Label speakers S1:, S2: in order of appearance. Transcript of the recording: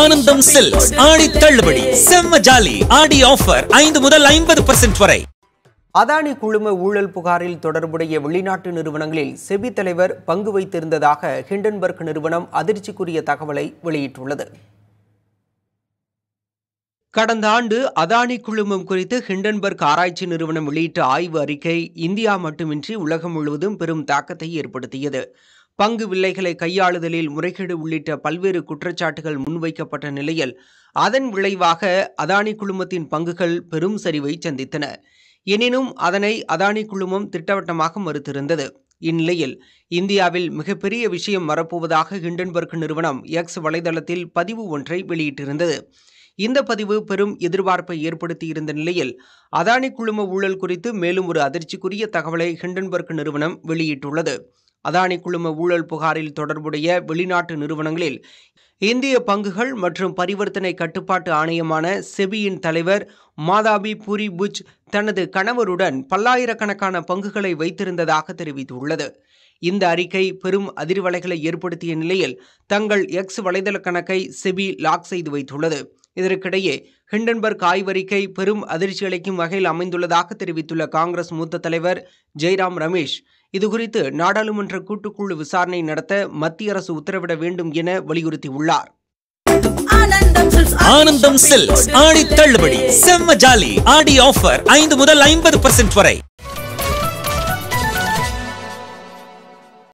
S1: ஆனந்தம் சில்க்ஸ் ஆடி தள்ளுபடி செம்ம ஜாலி ஆடி ஆஃபர் ஐந்து முதல் ஐம்பது பர்சன்ட் வரை
S2: அதானி குழும ஊழல் புகாரில் தொடர்புடைய வெளிநாட்டு நிறுவனங்களில் செபி தலைவர் பங்கு வைத்திருந்ததாக ஹிண்டன்பர்க் நிறுவனம் அதிர்ச்சிக்குரிய தகவலை வெளியிட்டுள்ளது கடந்த ஆண்டு அதானி குழுமம் குறித்து ஹிண்டன்பர்க் ஆராய்ச்சி நிறுவனம் வெளியிட்ட ஆய்வு அறிக்கை இந்தியா மட்டுமின்றி உலகம் முழுவதும் பெரும் தாக்கத்தை ஏற்படுத்தியது பங்கு வில்லைகளை கையாளுதலில் முறைகேடு உள்ளிட்ட பல்வேறு குற்றச்சாட்டுகள் முன்வைக்கப்பட்ட நிலையில் அதன் விளைவாக அதானி குழுமத்தின் பங்குகள் பெரும் சரிவை சந்தித்தன எனினும் அதனை அதானி குழுமம் திட்டவட்டமாக மறுத்திருந்தது இந்நிலையில் இந்தியாவில் மிகப்பெரிய விஷயம் வரப்போவதாக ஹிண்டன்பர்க் நிறுவனம் எக்ஸ் வலைதளத்தில் பதிவு ஒன்றை வெளியிட்டிருந்தது இந்த பதிவு பெரும் எதிர்பார்ப்பை ஏற்படுத்தியிருந்த நிலையில் அதானி குழும ஊழல் குறித்து மேலும் ஒரு அதிர்ச்சிக்குரிய தகவலை ஹிண்டன்பர்க் நிறுவனம் வெளியிட்டுள்ளது அதானி குழும ஊழல் புகாரில் தொடர்புடைய வெளிநாட்டு நிறுவனங்களில் இந்திய பங்குகள் மற்றும் பரிவர்த்தனை கட்டுப்பாட்டு ஆணையமான செபியின் தலைவர் மாதாபி புரி புஜ் தனது கணவருடன் பல்லாயிரக்கணக்கான பங்குகளை வைத்திருந்ததாக தெரிவித்துள்ளது இந்த அறிக்கை பெரும் அதிர்வலைகளை ஏற்படுத்திய நிலையில் தங்கள் எக்ஸ் வலைதள கணக்கை செபி லாக் செய்து வைத்துள்ளது இதற்கிடையே ஹிண்டன்பர்க் ஆய்வறிக்கை பெரும் அதிர்ச்சி அளிக்கும் வகையில் அமைந்துள்ளதாக தெரிவித்துள்ள காங்கிரஸ் மூத்த தலைவர் ஜெய்ராம் ரமேஷ் இதுகுறித்து நாடாளுமன்ற கூட்டுக்குழு விசாரணை நடத்த மத்திய அரசு உத்தரவிட வேண்டும் என வலியுறுத்தியுள்ளார்
S1: ஆனந்தம் செல் ஆடி தள்ளுபடி செம்ம ஜாலி ஆடி ஆஃபர் ஐந்து முதல் ஐம்பது பர்சன்ட் வரை